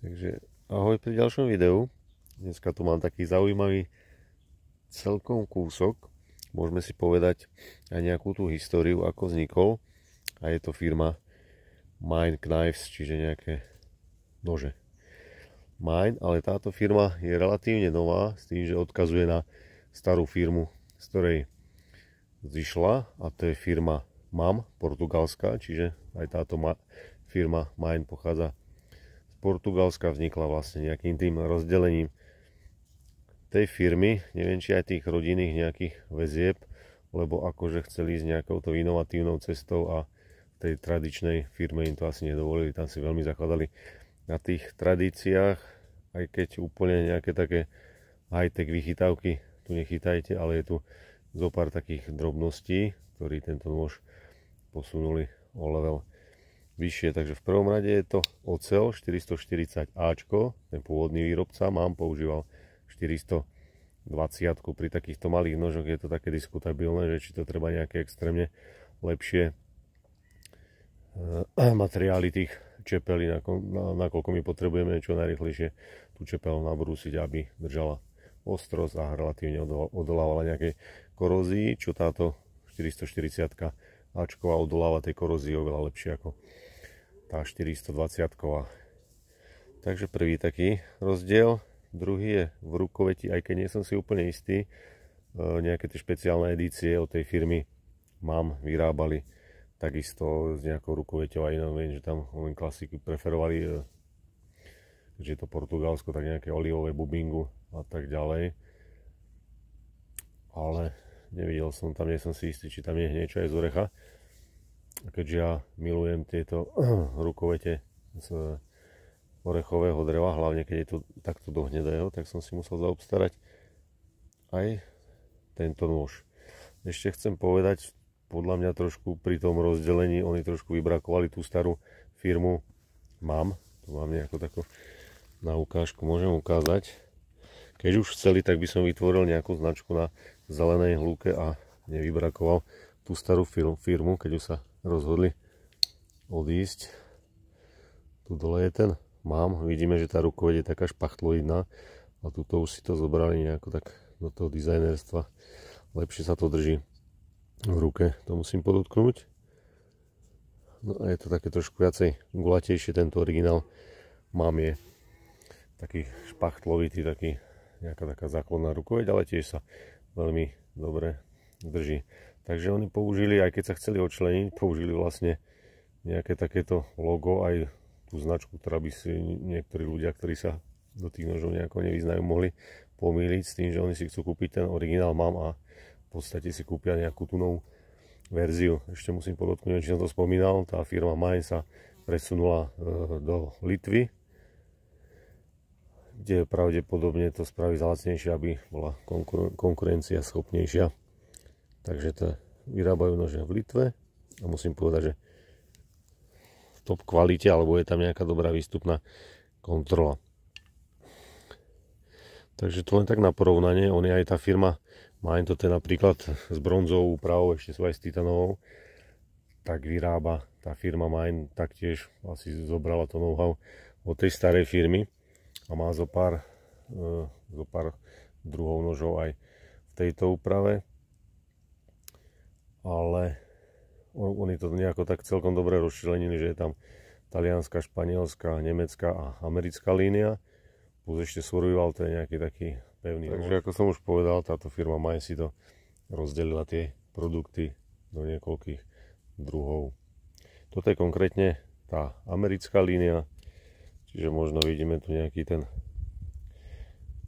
Takže ahoj pri ďalšom videu. Dneska tu mám taký zaujímavý celkom kúsok. Môžeme si povedať aj nejakú tú históriu, ako vznikol. A je to firma Mine Knives, čiže nejaké nože. Mine, ale táto firma je relatívne nová s tým, že odkazuje na starú firmu, z ktorej zišla a to je firma MAM, portugalská, čiže aj táto firma Mine pochádza Portugalska vznikla vlastne nejakým tým rozdelením tej firmy, neviem či aj tých rodinných nejakých väzieb, lebo akože chceli ísť nejakou to inovatívnou cestou a tej tradičnej firme im to asi nedovolili, tam si veľmi zakladali na tých tradíciách, aj keď úplne nejaké také high-tech vychytávky tu nechytajte, ale je tu zo pár takých drobností, ktorý tento nôž posunuli o level vyššie. Takže v prvom rade je to ocel 440 Ačko, ten pôvodný výrobca, mám používal 420 pri takýchto malých nožoch je to také diskutabilné, že či to treba nejaké extrémne lepšie eh, materiály tých čepelí, nakoľko my potrebujeme čo najrychlejšie tú čepelu nabrúsiť, aby držala ostrosť a relatívne odolávala nejakej korózii, čo táto 440 Ačková odoláva tej korózii oveľa lepšie ako tá 420 -ková. takže prvý taký rozdiel druhý je v rukoveti, aj keď nie som si úplne istý e, nejaké tie špeciálne edície od tej firmy mám, vyrábali takisto s nejakou rukoveťou a inom, viem, že tam len klasiky preferovali e, že je to Portugalsko, tak nejaké olivové bubingu a tak ďalej ale nevidel som tam, nie som si istý, či tam je niečo aj z orecha keďže ja milujem tieto rukovete z orechového dreva, hlavne keď je to takto do hnedého, tak som si musel zaobstarať aj tento nôž. Ešte chcem povedať, podľa mňa trošku pri tom rozdelení, oni trošku vybrakovali tú starú firmu. Mám, to mám nejako takú na ukážku, môžem ukázať. Keď už chceli, tak by som vytvoril nejakú značku na zelenej hľúke a nevybrakoval tú starú firmu, keď už sa rozhodli odísť. Tu dole je ten mám, vidíme, že tá rukoveď je taká špachtloidná a tuto už si to zobrali nejako tak do toho dizajnerstva. Lepšie sa to drží v ruke, to musím podotknúť. No a je to také trošku viacej gulatejšie, tento originál mám je taký špachtlovitý, taký nejaká taká základná rukoveď, ale tiež sa veľmi dobre drží. Takže oni použili, aj keď sa chceli odčleniť, použili vlastne nejaké takéto logo, aj tú značku, ktorá by si niektorí ľudia, ktorí sa do tých nožov nejako nevyznajú, mohli pomýliť s tým, že oni si chcú kúpiť ten originál mám a v podstate si kúpia nejakú tú novú verziu. Ešte musím podotknúť, neviem, či som to spomínal, tá firma Mine sa presunula e, do Litvy, kde pravdepodobne to spraví zlacnejšie, aby bola konkurencia schopnejšia Takže to vyrábajú nože v Litve a musím povedať, že v top kvalite alebo je tam nejaká dobrá výstupná kontrola. Takže to len tak na porovnanie, on je aj tá firma, má to ten napríklad s bronzovou úpravou, ešte sú aj s titanovou, tak vyrába tá firma Mine taktiež asi zobrala to know-how od tej starej firmy a má zo pár, e, zo pár druhov nožov aj v tejto úprave ale on, oni to nejako tak celkom dobre rozčlenili, že je tam talianská, španielská, nemecká a americká línia. Plus ešte Survival, to je nejaký taký pevný. Takže ako som už povedal, táto firma Maj si to rozdelila tie produkty do niekoľkých druhov. Toto je konkrétne tá americká línia, čiže možno vidíme tu nejaký ten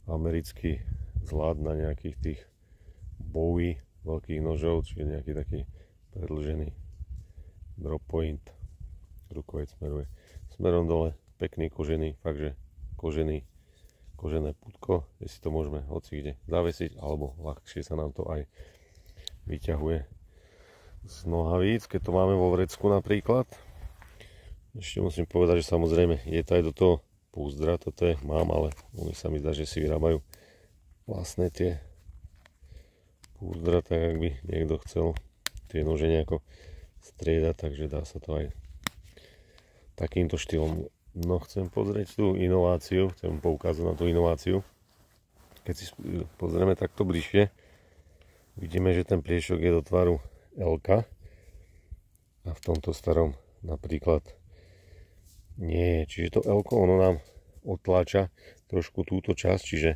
americký zlad na nejakých tých Bowie veľkých nožov, čiže nejaký taký predlžený drop point. Rukovec smeruje smerom dole, pekný kožený, faktže kožený, kožené putko, kde si to môžeme hoci kde zavesiť, alebo ľahšie sa nám to aj vyťahuje z nohavíc, keď to máme vo vrecku napríklad. Ešte musím povedať, že samozrejme je to aj do toho púzdra, toto je, mám, ale oni sa mi zdá, že si vyrábajú vlastné tie úzdra, tak ak by niekto chcel tie nože nejako striedať, takže dá sa to aj takýmto štýlom. No chcem pozrieť tú inováciu, chcem poukázať na tú inováciu. Keď si pozrieme takto bližšie, vidíme, že ten priešok je do tvaru L -ka. a v tomto starom napríklad nie je. Čiže to L ono nám otláča trošku túto časť, čiže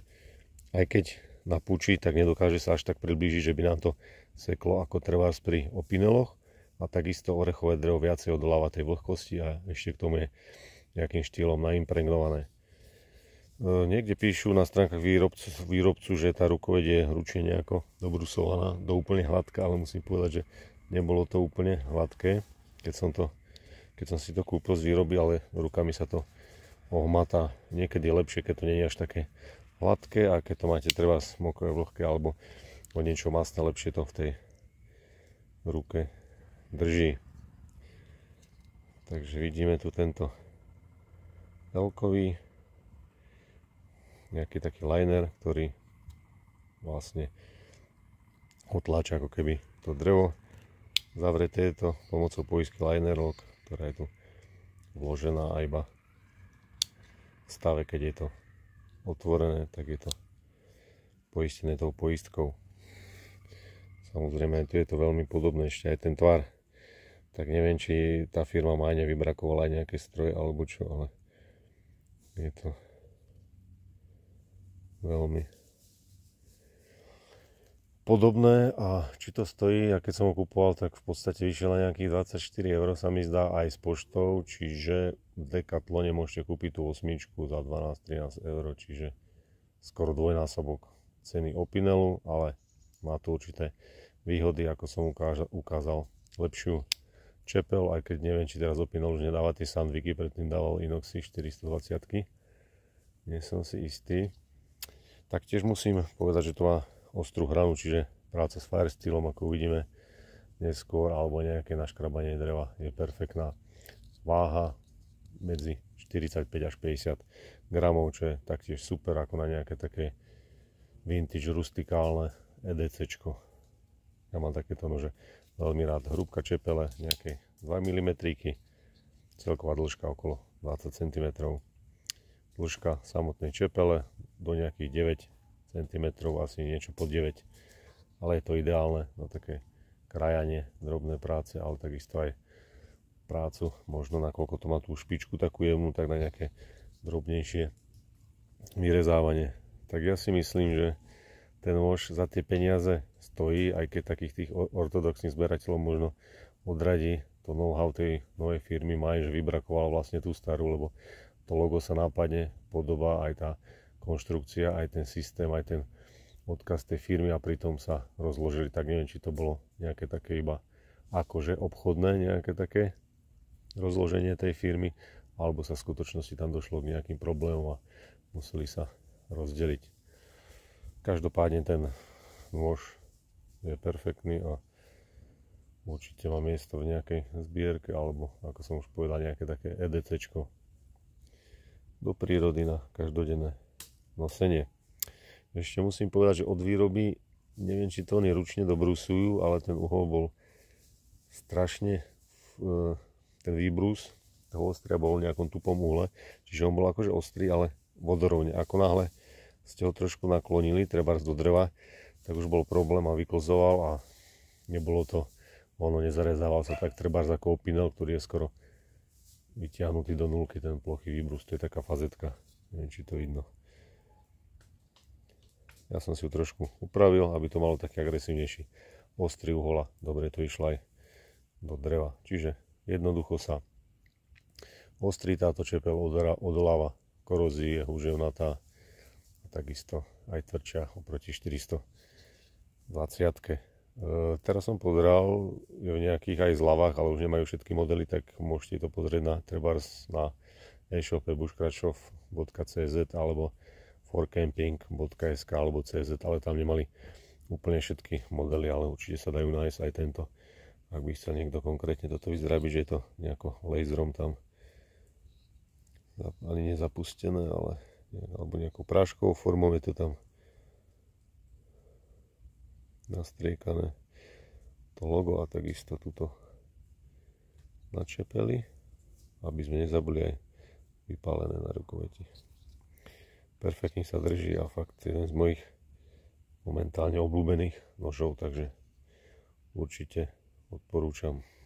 aj keď na puči, tak nedokáže sa až tak priblížiť, že by nám to seklo ako trvárs pri opineloch a takisto orechové drevo viacej odoláva tej vlhkosti a ešte k tomu je nejakým štýlom naimpregnované. E, niekde píšu na stránkach výrobcu, výrobcu že tá rukoveď je ručne nejako dobrusovaná do úplne hladká, ale musím povedať, že nebolo to úplne hladké, keď som, to, keď som si to kúpil z výroby, ale rukami sa to ohmatá. Niekedy je lepšie, keď to nie je až také hladké a keď to máte treba mokové, vlhké alebo o niečo masné, lepšie to v tej ruke drží. Takže vidíme tu tento telkový nejaký taký liner, ktorý vlastne otláča ako keby to drevo. Zavreté je to pomocou poisky liner lock, ktorá je tu vložená a iba v stave, keď je to otvorené, tak je to poistené tou poistkou. Samozrejme, tu je to veľmi podobné, ešte aj ten tvar. Tak neviem, či tá firma má nevybrakovala aj nejaké stroje alebo čo, ale je to veľmi podobné a či to stojí, a keď som ho kupoval, tak v podstate vyšiel na nejakých 24 eur sa mi zdá aj s poštou, čiže v Decathlone môžete kúpiť tú osmičku za 12-13 eur, čiže skoro dvojnásobok ceny Opinelu, ale má to určité výhody, ako som ukázal, lepšiu čepel, aj keď neviem, či teraz Opinel už nedáva tie sandviky, predtým dával Inoxy 420 nie som si istý. Taktiež musím povedať, že to má ostrú hranu, čiže práca s fire steelom, ako uvidíme neskôr, alebo nejaké naškrabanie dreva je perfektná. Váha medzi 45 až 50 gramov, čo je taktiež super ako na nejaké také vintage rustikálne EDCčko. Ja mám takéto nože veľmi rád. Hrúbka čepele, nejaké 2 mm, celková dĺžka okolo 20 cm. Dĺžka samotnej čepele do nejakých 9 cm, asi niečo pod 9 ale je to ideálne na také krajanie, drobné práce, ale takisto aj prácu, možno nakoľko to má tú špičku takú jemnú, tak na nejaké drobnejšie vyrezávanie. Tak ja si myslím, že ten nôž za tie peniaze stojí, aj keď takých tých ortodoxných zberateľov možno odradí to know-how tej novej firmy má, že vybrakoval vlastne tú starú, lebo to logo sa nápadne podobá aj tá konštrukcia, aj ten systém, aj ten odkaz tej firmy a pritom sa rozložili, tak neviem, či to bolo nejaké také iba akože obchodné nejaké také rozloženie tej firmy, alebo sa v skutočnosti tam došlo k nejakým problémom a museli sa rozdeliť. Každopádne ten nôž je perfektný a určite má miesto v nejakej zbierke alebo ako som už povedal nejaké také EDC do prírody na každodenné sene. Ešte musím povedať, že od výroby, neviem, či to oni ručne dobrusujú, ale ten uhol bol strašne, e, ten výbrus toho ostria bol v nejakom tupom uhle, čiže on bol akože ostrý, ale vodorovne. Ako náhle ste ho trošku naklonili, treba do dreva, tak už bol problém a vyklzoval a nebolo to, ono nezarezával sa tak treba ako opinel, ktorý je skoro vyťahnutý do nulky, ten plochý výbrus, to je taká fazetka, neviem, či to vidno. Ja som si ju trošku upravil, aby to malo taký agresívnejší ostrý uhola. Dobre to išlo aj do dreva. Čiže jednoducho sa ostrý táto čepel odoláva korozii, je húževnatá a takisto aj tvrdšia oproti 420. E, teraz som pozeral je v nejakých aj zľavách, ale už nemajú všetky modely, tak môžete to pozrieť na trebárs na e-shope bushcratchov.cz alebo forcamping.sk alebo CZ, ale tam nemali úplne všetky modely, ale určite sa dajú nájsť aj tento. Ak by chcel niekto konkrétne toto vyzrabiť, že je to nejako laserom tam ani nezapustené, ale alebo nejakou práškovou formou je to tam nastriekané to logo a takisto tuto načepeli, aby sme nezabili aj vypálené na rukoveti perfektne sa drží a fakt jeden z mojich momentálne obľúbených nožov, takže určite odporúčam